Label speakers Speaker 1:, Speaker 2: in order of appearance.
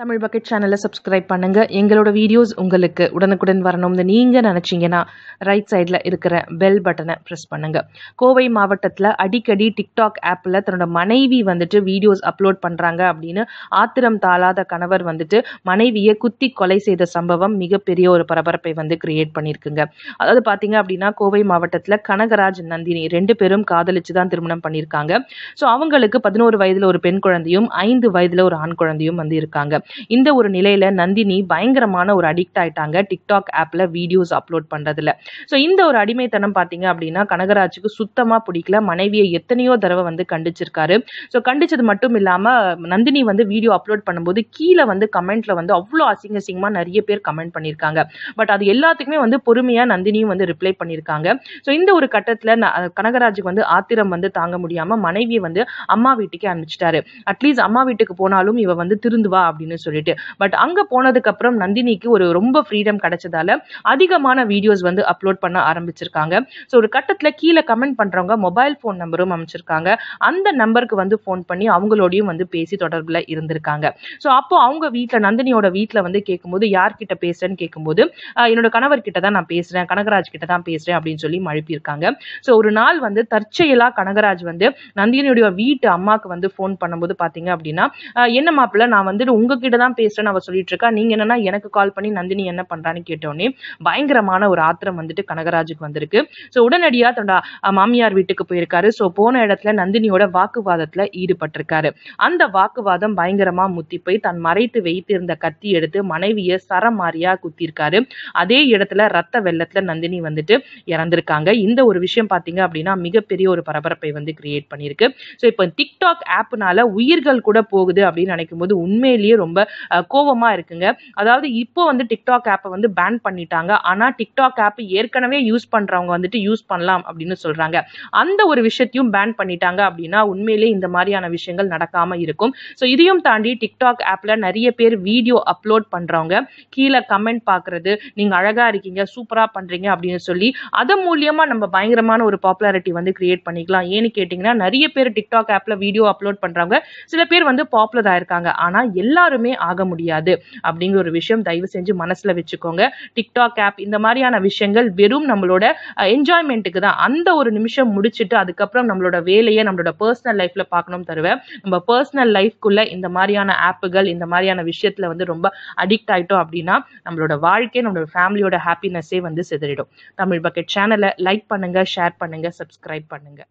Speaker 1: Tamil bucket சேனலை subscribe பண்ணுங்கள் எங்களோட வீடியோஸ் உங்களுக்கு உடனுக்குடன் வரணும்னு நீங்கள் நினச்சிங்கன்னா ரைட் சைடில் இருக்கிற பெல் பட்டனை ப்ரெஸ் பண்ணுங்கள் கோவை மாவட்டத்தில் அடிக்கடி டிக்டாக் ஆப்பில் தன்னோட மனைவி வந்துட்டு வீடியோஸ் அப்லோட் பண்ணுறாங்க அப்படின்னு ஆத்திரம் தாளாத கணவர் வந்துட்டு மனைவியை குத்தி கொலை செய்த சம்பவம் மிகப்பெரிய ஒரு பரபரப்பை வந்து கிரியேட் பண்ணியிருக்குங்க அதாவது பார்த்தீங்க அப்படின்னா கோவை மாவட்டத்தில் கனகராஜ் நந்தினி ரெண்டு பேரும் காதலிச்சு தான் திருமணம் பண்ணியிருக்காங்க ஸோ அவங்களுக்கு பதினோரு வயதில் ஒரு பெண் குழந்தையும் ஐந்து வயதில் ஒரு ஆண் குழந்தையும் வந்து இருக்காங்க இந்த ஒரு நிலையில நந்தினி பயங்கரமான ஒரு அடிக்ட் ஆயிட்டாங்க டிக்டாக் ஆப்ல வீடியோஸ் அப்லோட் பண்றதுல ஸோ இந்த ஒரு அடிமைத்தனம் பார்த்தீங்க அப்படின்னா கனகராஜுக்கு சுத்தமா பிடிக்கல மனைவியை எத்தனையோ தடவை வந்து கண்டிச்சிருக்காரு ஸோ கண்டிச்சது மட்டும் இல்லாம நந்தினி வந்து வீடியோ அப்லோட் பண்ணும்போது கீழே வந்து கமெண்ட்ல வந்து அவ்வளோ அசிங்க அசிங்கமா நிறைய பேர் கமெண்ட் பண்ணியிருக்காங்க பட் அது எல்லாத்துக்குமே வந்து பொறுமையா நந்தினியும் வந்து ரிப்ளை பண்ணியிருக்காங்க ஸோ இந்த ஒரு கட்டத்தில் கனகராஜுக்கு வந்து ஆத்திரம் வந்து தாங்க முடியாம மனைவியை வந்து அம்மா வீட்டுக்கே அனுப்பிச்சிட்டாரு அட்லீஸ்ட் அம்மா வீட்டுக்கு போனாலும் இவ வந்து திருந்துவா அப்படின்னு அப்படின்னு சொல்லிட்டு பட் அங்கே போனதுக்கப்புறம் நந்தினிக்கு ஒரு ரொம்ப ஃப்ரீடம் கிடைச்சதால அதிகமான வீடியோஸ் வந்து அப்லோட் பண்ண ஆரம்பிச்சிருக்காங்க ஸோ ஒரு கட்டத்தில் கீழே கமெண்ட் பண்ணுறவங்க மொபைல் ஃபோன் நம்பரும் அமைச்சிருக்காங்க அந்த நம்பருக்கு வந்து ஃபோன் பண்ணி அவங்களோடையும் வந்து பேசி தொடர்பில் இருந்திருக்காங்க ஸோ அப்போ அவங்க வீட்டில் நந்தினியோட வீட்டில் வந்து கேட்கும்போது யார்கிட்ட பேசுறேன்னு கேட்கும்போது என்னோட கணவர் கிட்ட தான் நான் பேசுகிறேன் கனகராஜ் கிட்ட தான் பேசுகிறேன் அப்படின்னு சொல்லி மழுப்பியிருக்காங்க ஸோ ஒரு நாள் வந்து தற்செயலாக கனகராஜ் வந்து நந்தினியுடைய வீட்டு அம்மாவுக்கு வந்து ஃபோன் பண்ணும்போது பார்த்தீங்க அப்படின்னா என்ன மாப்பிள்ள நான் வந்துட்டு உங்கள் உங்ககிட்ட தான் பேசுறேன் அவ சொல்லிட்டு இருக்கா நீங்க என்னன்னா எனக்கு கால் பண்ணி நந்தினி என்ன பண்றான்னு கேட்டோன்னே பயங்கரமான ஒரு ஆத்திரம் வந்துட்டு கனகராஜுக்கு வந்திருக்கு ஸோ உடனடியா தன்னோட மாமியார் வீட்டுக்கு போயிருக்காரு ஸோ போன இடத்துல நந்தினியோட வாக்குவாதத்துல ஈடுபட்டிருக்காரு அந்த வாக்குவாதம் பயங்கரமா முத்தி போய் தன் மறைத்து வைத்திருந்த கத்தி எடுத்து மனைவியை சரமாரியா குத்திருக்காரு அதே இடத்துல ரத்த வெள்ளத்துல நந்தினி வந்துட்டு இறந்திருக்காங்க இந்த ஒரு விஷயம் பார்த்தீங்க அப்படின்னா மிகப்பெரிய ஒரு பரபரப்பை வந்து கிரியேட் பண்ணியிருக்கு ஸோ இப்போ டிக்டாக் ஆப்னால உயிர்கள் கூட போகுது அப்படின்னு நினைக்கும் போது உண்மையிலேயே ரொம்ப ரொம்ப கோவமாக இருக்குங்க அதாவது இப்போ வந்து டிக்டாக் ஆப்பை வந்து பேன் பண்ணிட்டாங்க ஆனால் டிக்டாக் ஆப் ஏற்கனவே யூஸ் பண்ணுறவங்க வந்துட்டு யூஸ் பண்ணலாம் அப்படின்னு சொல்கிறாங்க அந்த ஒரு விஷயத்தையும் பேன் பண்ணிட்டாங்க அப்படின்னா உண்மையிலே இந்த மாதிரியான விஷயங்கள் நடக்காமல் இருக்கும் ஸோ இதையும் தாண்டி டிக்டாக் ஆப்பில் நிறைய பேர் வீடியோ அப்லோட் பண்ணுறவங்க கீழே கமெண்ட் பாக்குறது நீங்கள் அழகாக இருக்கீங்க சூப்பராக பண்ணுறீங்க அப்படின்னு சொல்லி அதன் மூலியமாக நம்ம பயங்கரமான ஒரு பாப்புலாரிட்டி வந்து கிரியேட் பண்ணிக்கலாம் ஏன்னு கேட்டிங்கன்னா நிறைய பேர் டிக்டாக் ஆப்பில் வீடியோ அப்லோட் பண்றவங்க சில பேர் வந்து பாப்புலர் ஆயிருக்காங்க ஆனால் எல்லாரும் யாருமே ஆக முடியாது அப்படிங்கிற ஒரு விஷயம் தயவு செஞ்சு மனசில் வச்சுக்கோங்க டிக்டாக் ஆப் இந்த மாதிரியான விஷயங்கள் வெறும் நம்மளோட என்ஜாய்மெண்ட்டுக்கு தான் அந்த ஒரு நிமிஷம் முடிச்சுட்டு அதுக்கப்புறம் நம்மளோட வேலையை நம்மளோட பர்சனல் லைஃப்பில் பார்க்கணும் தருவேன் நம்ம பர்சனல் லைஃப்குள்ளே இந்த மாதிரியான ஆப்புகள் இந்த மாதிரியான விஷயத்தில் வந்து ரொம்ப அடிக்ட் ஆகிட்டோம் அப்படின்னா நம்மளோட வாழ்க்கை நம்மளோட ஃபேமிலியோட ஹாப்பினஸ்ஸே வந்து சிதறிடும் தமிழ் பக்கெட் சேனலை லைக் பண்ணுங்கள் ஷேர் பண்ணுங்கள் சப்ஸ்கிரைப் பண்ணுங்கள்